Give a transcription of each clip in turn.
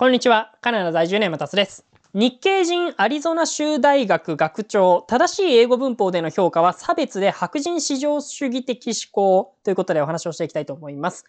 こんにちは。カナダ在住の山達です。日系人アリゾナ州大学学長、正しい英語文法での評価は差別で白人至上主義的思考ということでお話をしていきたいと思います。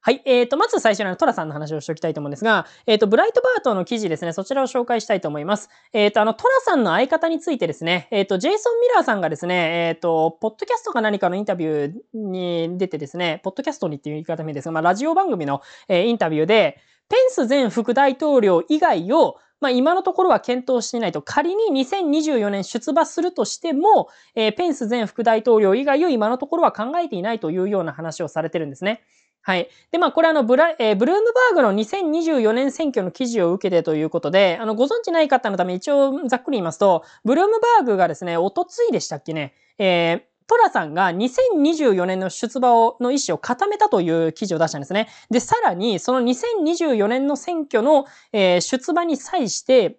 はい。えっ、ー、と、まず最初にトラさんの話をしておきたいと思うんですが、えっ、ー、と、ブライトバートの記事ですね、そちらを紹介したいと思います。えっ、ー、と、あの、トラさんの相方についてですね、えっ、と、ジェイソン・ミラーさんがですね、えっ、と、ポッドキャストか何かのインタビューに出てですね、ポッドキャストにっていう言い方もいいんですが、まあ、ラジオ番組の、えインタビューで、ペンス前副大統領以外を、まあ、今のところは検討していないと、仮に2024年出馬するとしても、えー、ペンス前副大統領以外を今のところは考えていないというような話をされてるんですね。はい。で、まあ、これあのブラ、えー、ブルームバーグの2024年選挙の記事を受けてということで、あの、ご存知ない方のため一応ざっくり言いますと、ブルームバーグがですね、おとついでしたっけね、えー、トラさんが2024年の出馬をの意思を固めたという記事を出したんですね。で、さらに、その2024年の選挙の、えー、出馬に際して、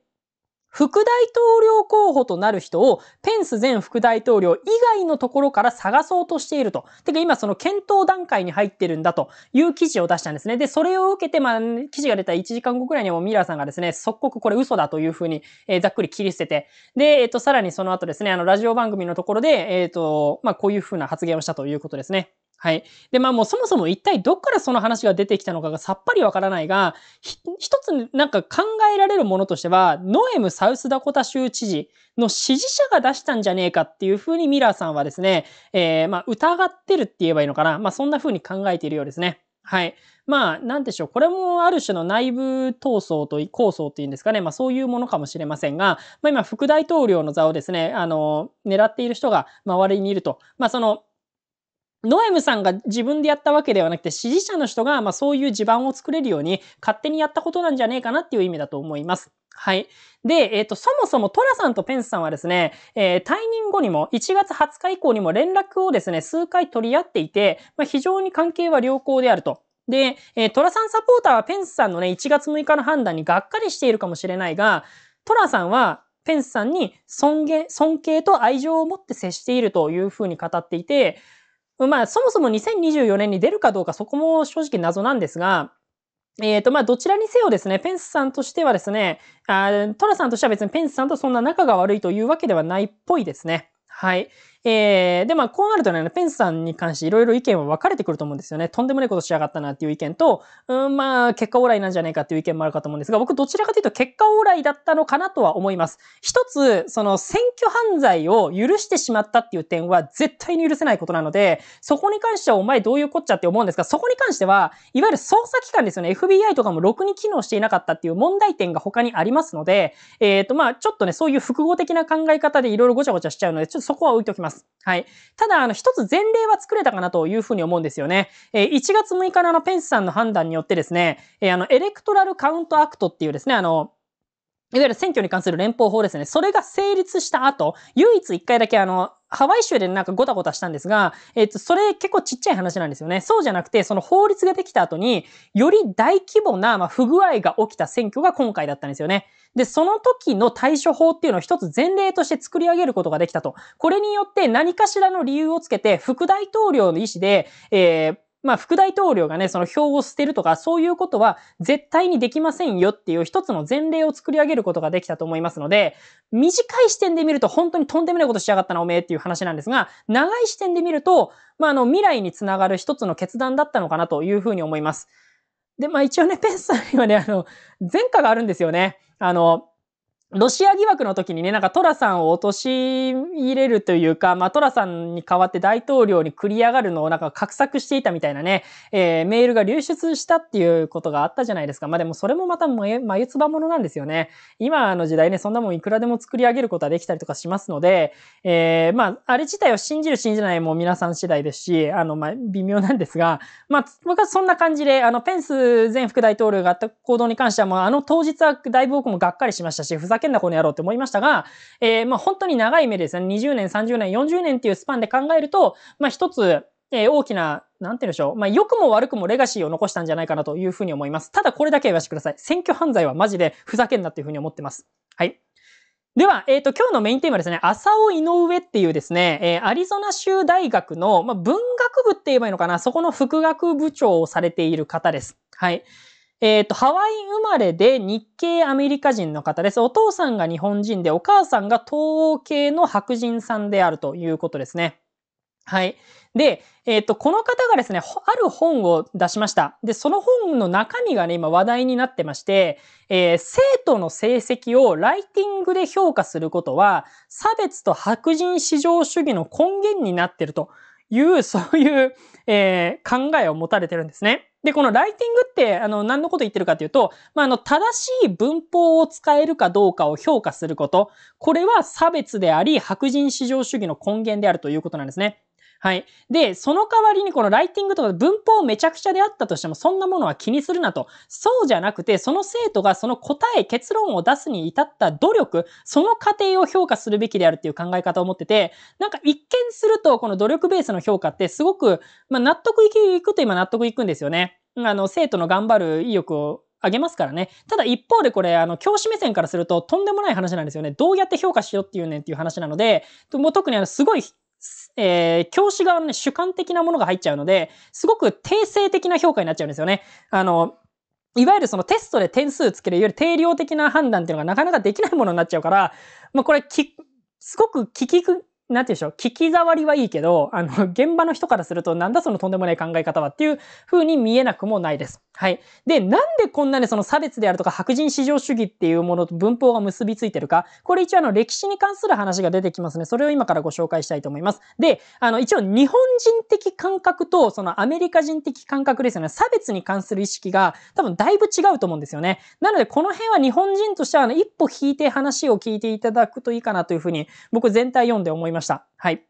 副大統領候補となる人をペンス前副大統領以外のところから探そうとしていると。てか今その検討段階に入ってるんだという記事を出したんですね。で、それを受けて、まあ、記事が出た1時間後くらいにもうミラーさんがですね、即刻これ嘘だというふうに、えー、ざっくり切り捨てて。で、えっ、ー、と、さらにその後ですね、あの、ラジオ番組のところで、えっ、ー、と、まあ、こういうふうな発言をしたということですね。はい。で、まあもうそもそも一体どっからその話が出てきたのかがさっぱりわからないが、一つなんか考えられるものとしては、ノエム・サウスダコタ州知事の支持者が出したんじゃねえかっていうふうにミラーさんはですね、えー、まあ疑ってるって言えばいいのかな。まあそんなふうに考えているようですね。はい。まあ、なんでしょう。これもある種の内部闘争と、構想っていうんですかね。まあ、そういうものかもしれませんが、まあ、今、副大統領の座をですね、あの、狙っている人が周りにいると。まあ、その、ノエムさんが自分でやったわけではなくて、支持者の人が、まあそういう地盤を作れるように、勝手にやったことなんじゃねえかなっていう意味だと思います。はい。で、えっ、ー、と、そもそもトラさんとペンスさんはですね、えー、退任後にも、1月20日以降にも連絡をですね、数回取り合っていて、まあ、非常に関係は良好であると。で、えー、トラさんサポーターはペンスさんのね、1月6日の判断にがっかりしているかもしれないが、トラさんは、ペンスさんに尊敬、尊敬と愛情を持って接しているというふうに語っていて、まあ、そもそも2024年に出るかどうか、そこも正直謎なんですが、えっ、ー、と、まあ、どちらにせよですね、ペンスさんとしてはですね、あトラさんとしては別にペンスさんとそんな仲が悪いというわけではないっぽいですね。はい。えー、で、まあ、こうなるとね、ペンスさんに関していろいろ意見は分かれてくると思うんですよね。とんでもないことしやがったなっていう意見と、うん、まあ、結果オーライなんじゃないかっていう意見もあるかと思うんですが、僕どちらかというと結果オーライだったのかなとは思います。一つ、その選挙犯罪を許してしまったっていう点は絶対に許せないことなので、そこに関してはお前どういうこっちゃって思うんですが、そこに関しては、いわゆる捜査機関ですよね。FBI とかもろくに機能していなかったっていう問題点が他にありますので、えっ、ー、と、まあ、ちょっとね、そういう複合的な考え方でいろいろごちゃごちゃしちゃうので、ちょっとそこは置いときます。ます。はい。ただ、あの、一つ前例は作れたかなというふうに思うんですよね。えー、1月6日のあの、ペンスさんの判断によってですね、えー、あの、エレクトラルカウントアクトっていうですね、あの、いわゆる選挙に関する連邦法ですね。それが成立した後、唯一一回だけあの、ハワイ州でなんかごたごたしたんですが、えっ、と、それ結構ちっちゃい話なんですよね。そうじゃなくて、その法律ができた後に、より大規模な、まあ、不具合が起きた選挙が今回だったんですよね。で、その時の対処法っていうのを一つ前例として作り上げることができたと。これによって何かしらの理由をつけて、副大統領の意思で、えーまあ、副大統領がね、その票を捨てるとか、そういうことは絶対にできませんよっていう一つの前例を作り上げることができたと思いますので、短い視点で見ると本当にとんでもないことしやがったな、おめえっていう話なんですが、長い視点で見ると、まあ、あの、未来につながる一つの決断だったのかなというふうに思います。で、まあ、一応ね、ペンスさんにはね、あの、前科があるんですよね。あの、ロシア疑惑の時にね、なんかトラさんを陥れるというか、まあトラさんに代わって大統領に繰り上がるのをなんか画策していたみたいなね、えー、メールが流出したっていうことがあったじゃないですか。まあでもそれもまた眉唾ものなんですよね。今の時代ね、そんなもんいくらでも作り上げることはできたりとかしますので、えー、まああれ自体を信じる信じないも皆さん次第ですし、あの、まあ微妙なんですが、まあ僕はそんな感じで、あのペンス前副大統領がた行動に関してはもうあの当日はだいぶ僕もがっかりしましたし、ふざけんなこの野郎って思いましたが、えー、まあ本当に長い目ですね。20年、30年、40年っていうスパンで考えると、まあ一つ、えー、大きな、なんて言うんでしょう。まあ、良くも悪くもレガシーを残したんじゃないかなというふうに思います。ただこれだけ言わせてください。選挙犯罪はマジでふざけんなっていうふうに思ってます。はい。では、えっ、ー、と、今日のメインテーマですね、浅尾井上っていうですね、えー、アリゾナ州大学の、まあ、文学部って言えばいいのかな、そこの副学部長をされている方です。はい。えっ、ー、と、ハワイ生まれで日系アメリカ人の方です。お父さんが日本人で、お母さんが東欧系の白人さんであるということですね。はい。で、えっ、ー、と、この方がですね、ある本を出しました。で、その本の中身がね、今話題になってまして、えー、生徒の成績をライティングで評価することは、差別と白人至上主義の根源になってるという、そういう、えー、考えを持たれてるんですね。で、このライティングって、あの、何のこと言ってるかというと、まあ、あの、正しい文法を使えるかどうかを評価すること。これは差別であり、白人至上主義の根源であるということなんですね。はい。で、その代わりにこのライティングとか文法めちゃくちゃであったとしても、そんなものは気にするなと。そうじゃなくて、その生徒がその答え、結論を出すに至った努力、その過程を評価するべきであるっていう考え方を持ってて、なんか一見すると、この努力ベースの評価ってすごく、まあ、納得いくと今納得いくんですよね。あの、生徒の頑張る意欲をあげますからね。ただ一方でこれ、あの、教師目線からするととんでもない話なんですよね。どうやって評価しようっていうねんっていう話なので、もう特にあの、すごいえー、教師側の、ね、主観的なものが入っちゃうので、すごく定性的な評価になっちゃうんですよね。あの、いわゆるそのテストで点数つけるより定量的な判断っていうのがなかなかできないものになっちゃうから、まあ、これすごく聞きなんて言うでしょう、聞き障りはいいけど、あの、現場の人からすると、なんだそのとんでもない考え方はっていう風に見えなくもないです。はい。で、なんでこんなね、その差別であるとか、白人至上主義っていうものと文法が結びついてるか、これ一応あの、歴史に関する話が出てきますね。それを今からご紹介したいと思います。で、あの、一応、日本人的感覚と、そのアメリカ人的感覚ですよね。差別に関する意識が、多分だいぶ違うと思うんですよね。なので、この辺は日本人としては、あの、一歩引いて話を聞いていただくといいかなという風に、僕全体読んで思います。ました。はい。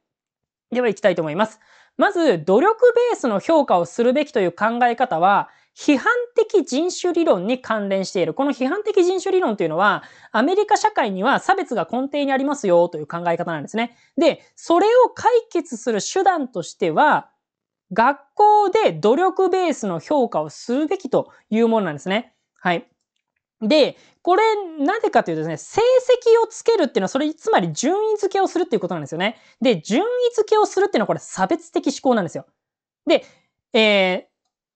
では行きたいと思います。まず、努力ベースの評価をするべきという考え方は、批判的人種理論に関連している。この批判的人種理論というのは、アメリカ社会には差別が根底にありますよという考え方なんですね。で、それを解決する手段としては、学校で努力ベースの評価をするべきというものなんですね。はい。で、これ、なぜかというとですね、成績をつけるっていうのは、それ、つまり順位付けをするっていうことなんですよね。で、順位付けをするっていうのは、これ、差別的思考なんですよ。で、えー、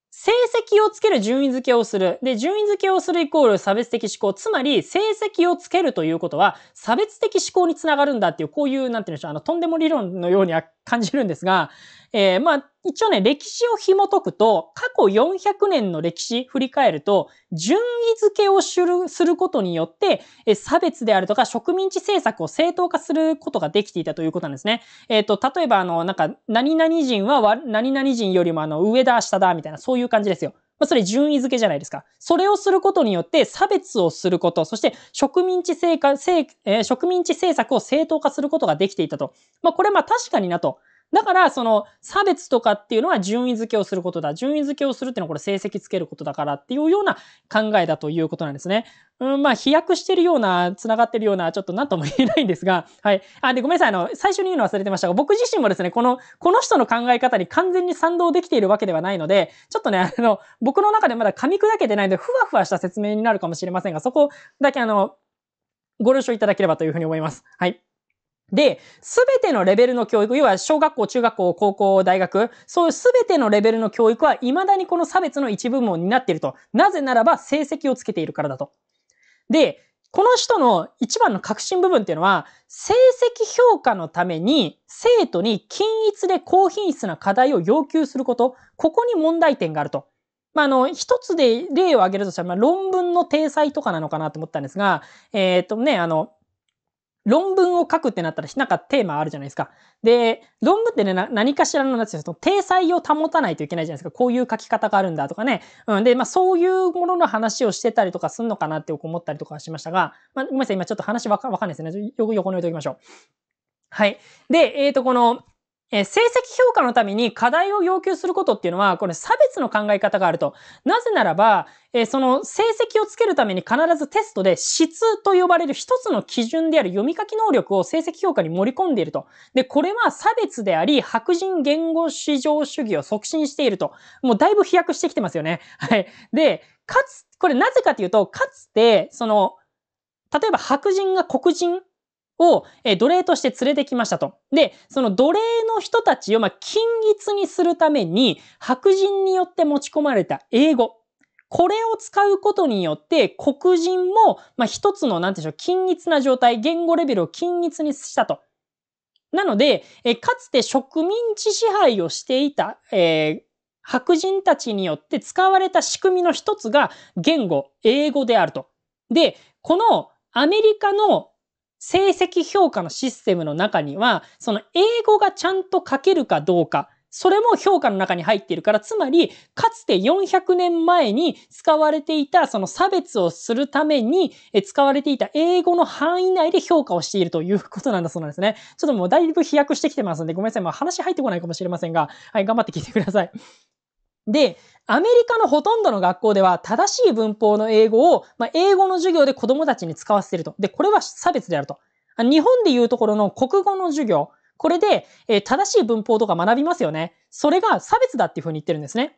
成績をつける順位付けをする。で、順位付けをするイコール差別的思考。つまり、成績をつけるということは、差別的思考につながるんだっていう、こういう、なんて言うんでしょう、あの、とんでも理論のようにあ感じるんですが、えー、まあ、一応ね、歴史を紐解くと、過去400年の歴史振り返ると、順位付けをすることによって、え差別であるとか植民地政策を正当化することができていたということなんですね。えっ、ー、と、例えば、あの、なんか、何々人は何々人よりもあの、上だ、下だ、みたいな、そういう感じですよ。まあ、それ順位付けじゃないですか。それをすることによって差別をすること、そして植民地政政えー、植民地政策を正当化することができていたと。まあ、これまあ確かになと。だから、その差別とかっていうのは順位付けをすることだ。順位付けをするっていうのはこれ成績つけることだからっていうような考えだということなんですね。うん、まあ、飛躍してるような、繋がってるような、ちょっと何とも言えないんですが、はい。あ、で、ごめんなさい。あの、最初に言うの忘れてましたが、僕自身もですね、この、この人の考え方に完全に賛同できているわけではないので、ちょっとね、あの、僕の中でまだ噛み砕けてないので、ふわふわした説明になるかもしれませんが、そこだけあの、ご了承いただければというふうに思います。はい。で、すべてのレベルの教育、要は小学校、中学校、高校、大学、そういうすべてのレベルの教育は未だにこの差別の一部門になっていると。なぜならば成績をつけているからだと。で、この人の一番の核心部分っていうのは、成績評価のために生徒に均一で高品質な課題を要求すること、ここに問題点があると。まあ、あの、一つで例を挙げるとしたら、まあ、論文の体裁とかなのかなと思ったんですが、えー、っとね、あの、論文を書くってなったら、なんかテーマあるじゃないですか。で、論文ってね、何かしらの、なんていうの、体裁を保たないといけないじゃないですか。こういう書き方があるんだとかね。うん。で、まあ、そういうものの話をしてたりとかすんのかなって思ったりとかしましたが、まあ、ごめんなさい、今ちょっと話わかわかんないですね。横に置いておきましょう。はい。で、えっ、ー、と、この、え成績評価のために課題を要求することっていうのは、これ差別の考え方があると。なぜならば、えその成績をつけるために必ずテストで質と呼ばれる一つの基準である読み書き能力を成績評価に盛り込んでいると。で、これは差別であり、白人言語至上主義を促進していると。もうだいぶ飛躍してきてますよね。はい。で、かつ、これなぜかというと、かつて、その、例えば白人が黒人を、え奴隷として連れてきましたと。で、その奴隷の人たちを、ま均一にするために、白人によって持ち込まれた英語。これを使うことによって、黒人も、まあ、一つの、なんてうんでしょう、均一な状態、言語レベルを均一にしたと。なので、えかつて植民地支配をしていた、えー、白人たちによって使われた仕組みの一つが言語、英語であると。で、このアメリカの成績評価のシステムの中には、その英語がちゃんと書けるかどうか、それも評価の中に入っているから、つまり、かつて400年前に使われていた、その差別をするために使われていた英語の範囲内で評価をしているということなんだそうなんですね。ちょっともうだいぶ飛躍してきてますんで、ごめんなさい。話入ってこないかもしれませんが、はい、頑張って聞いてください。で、アメリカのほとんどの学校では正しい文法の英語を、まあ、英語の授業で子供たちに使わせていると。で、これは差別であると。日本でいうところの国語の授業、これで、えー、正しい文法とか学びますよね。それが差別だっていうふうに言ってるんですね。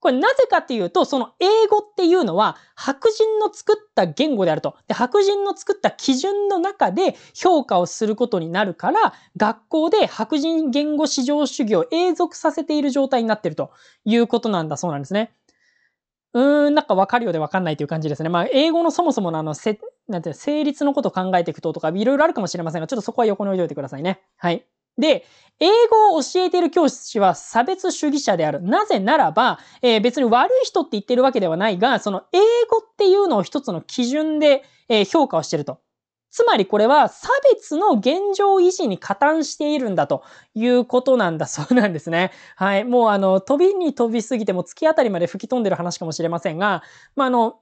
これなぜかというと、その英語っていうのは白人の作った言語であると。で白人の作った基準の中で評価をすることになるから、学校で白人言語至上主義を永続させている状態になっているということなんだそうなんですね。うーん、なんかわかるようでわかんないという感じですね。まあ、英語のそもそものあの、せ、なんていうの、成立のことを考えていくととか、いろいろあるかもしれませんが、ちょっとそこは横に置いておいてくださいね。はい。で、英語を教えている教師は差別主義者である。なぜならば、えー、別に悪い人って言ってるわけではないが、その英語っていうのを一つの基準で、えー、評価をしてると。つまりこれは差別の現状維持に加担しているんだということなんだ そうなんですね。はい。もうあの、飛びに飛びすぎても月あたりまで吹き飛んでる話かもしれませんが、まあ、あの、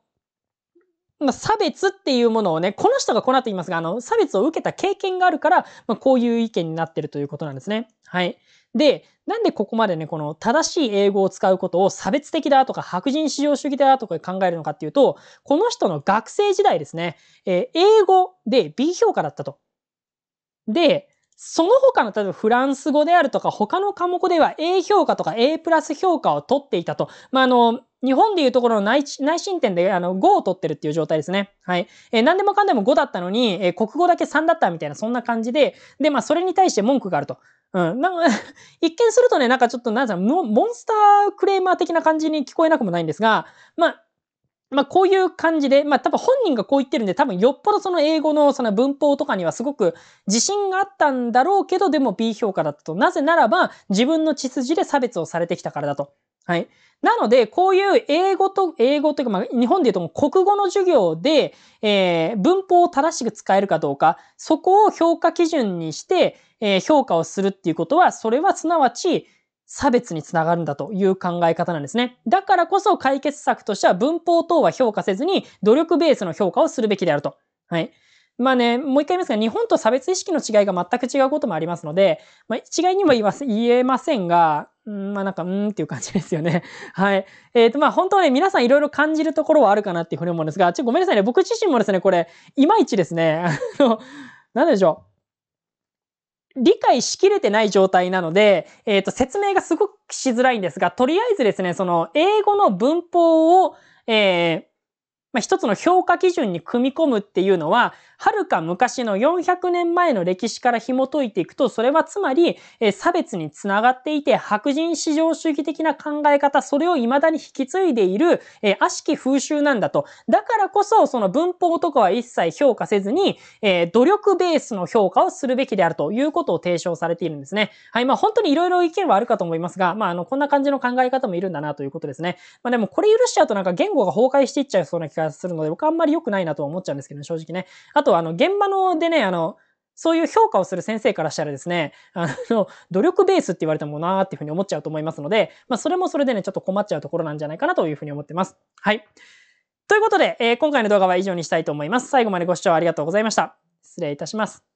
まあ、差別っていうものをね、この人がこの後言いますが、あの、差別を受けた経験があるから、まあ、こういう意見になってるということなんですね。はい。で、なんでここまでね、この正しい英語を使うことを差別的だとか白人至上主義だとか考えるのかっていうと、この人の学生時代ですね、えー、英語で B 評価だったと。で、その他の、例えばフランス語であるとか、他の科目では A 評価とか A プラス評価を取っていたと。まあ、あの、日本でいうところの内内申点であの5を取ってるっていう状態ですね。はい。えー、何でもかんでも5だったのに、えー、国語だけ3だったみたいな、そんな感じで、で、まあ、それに対して文句があると。うん。なんか 一見するとね、なんかちょっと、なんだろう、モンスタークレーマー的な感じに聞こえなくもないんですが、まあ、まあ、こういう感じで、まあ、多分本人がこう言ってるんで、多分よっぽどその英語のその文法とかにはすごく自信があったんだろうけど、でも B 評価だったと。なぜならば、自分の血筋で差別をされてきたからだと。はい。なので、こういう英語と、英語というか、まあ、日本で言うと国語の授業で、えー、文法を正しく使えるかどうか、そこを評価基準にして、えー、評価をするっていうことは、それはすなわち、差別につながるんだという考え方なんですね。だからこそ解決策としては文法等は評価せずに努力ベースの評価をするべきであると。はい。まあね、もう一回言いますが、日本と差別意識の違いが全く違うこともありますので、まあ、一概にも言います言えませんが、うん、まあなんか、うんっていう感じですよね。はい。えっ、ー、と、まあ本当はね、皆さんいろいろ感じるところはあるかなっていうふうに思うんですが、ちょっとごめんなさいね。僕自身もですね、これ、いまいちですね、あの、なんでしょう。理解しきれてない状態なので、えっ、ー、と、説明がすごくしづらいんですが、とりあえずですね、その、英語の文法を、えー、まあ、一つの評価基準に組み込むっていうのは、はるか昔の400年前の歴史から紐解いていくと、それはつまり、えー、差別につながっていて、白人至上主義的な考え方、それを未だに引き継いでいる、えー、悪しき風習なんだと。だからこそ、その文法とかは一切評価せずに、えー、努力ベースの評価をするべきであるということを提唱されているんですね。はい、まあ本当にいろいろ意見はあるかと思いますが、まああの、こんな感じの考え方もいるんだなということですね。まあでもこれ許しちゃうとなんか言語が崩壊していっちゃいそうな気がするので、僕はあんまり良くないなと思っちゃうんですけど、ね、正直ね。あと、あの、現場のでね、あの、そういう評価をする先生からしたらですね、あの、努力ベースって言われてもなーっていうふうに思っちゃうと思いますので、まあ、それもそれでね、ちょっと困っちゃうところなんじゃないかなというふうに思ってます。はい。ということで、えー、今回の動画は以上にしたいと思います。最後までご視聴ありがとうございました。失礼いたします。